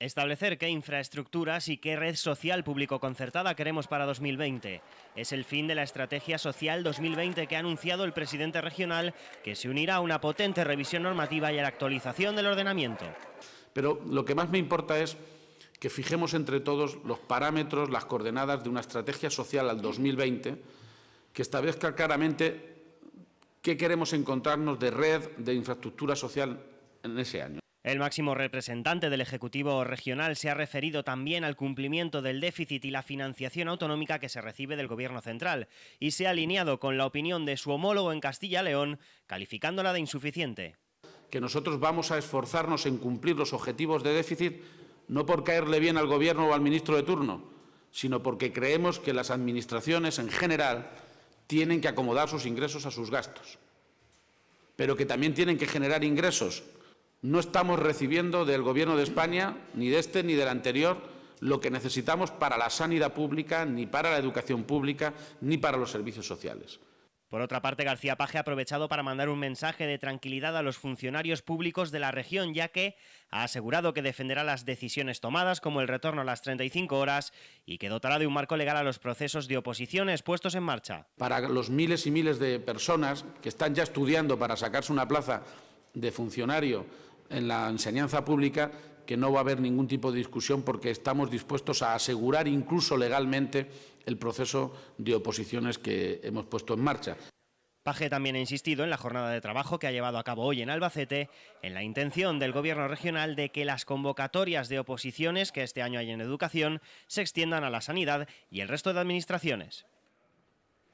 Establecer qué infraestructuras y qué red social público-concertada queremos para 2020. Es el fin de la Estrategia Social 2020 que ha anunciado el presidente regional, que se unirá a una potente revisión normativa y a la actualización del ordenamiento. Pero lo que más me importa es que fijemos entre todos los parámetros, las coordenadas de una estrategia social al 2020, que establezca claramente qué queremos encontrarnos de red, de infraestructura social en ese año. El máximo representante del Ejecutivo Regional se ha referido también al cumplimiento del déficit y la financiación autonómica que se recibe del Gobierno Central y se ha alineado con la opinión de su homólogo en Castilla-León, calificándola de insuficiente. Que nosotros vamos a esforzarnos en cumplir los objetivos de déficit no por caerle bien al Gobierno o al ministro de turno, sino porque creemos que las administraciones en general tienen que acomodar sus ingresos a sus gastos, pero que también tienen que generar ingresos no estamos recibiendo del Gobierno de España, ni de este ni del anterior, lo que necesitamos para la sanidad pública, ni para la educación pública, ni para los servicios sociales. Por otra parte, García Paje ha aprovechado para mandar un mensaje de tranquilidad a los funcionarios públicos de la región, ya que ha asegurado que defenderá las decisiones tomadas, como el retorno a las 35 horas, y que dotará de un marco legal a los procesos de oposiciones puestos en marcha. Para los miles y miles de personas que están ya estudiando para sacarse una plaza de funcionario en la enseñanza pública que no va a haber ningún tipo de discusión porque estamos dispuestos a asegurar incluso legalmente el proceso de oposiciones que hemos puesto en marcha. Paje también ha insistido en la jornada de trabajo que ha llevado a cabo hoy en Albacete, en la intención del Gobierno regional de que las convocatorias de oposiciones que este año hay en educación se extiendan a la sanidad y el resto de administraciones.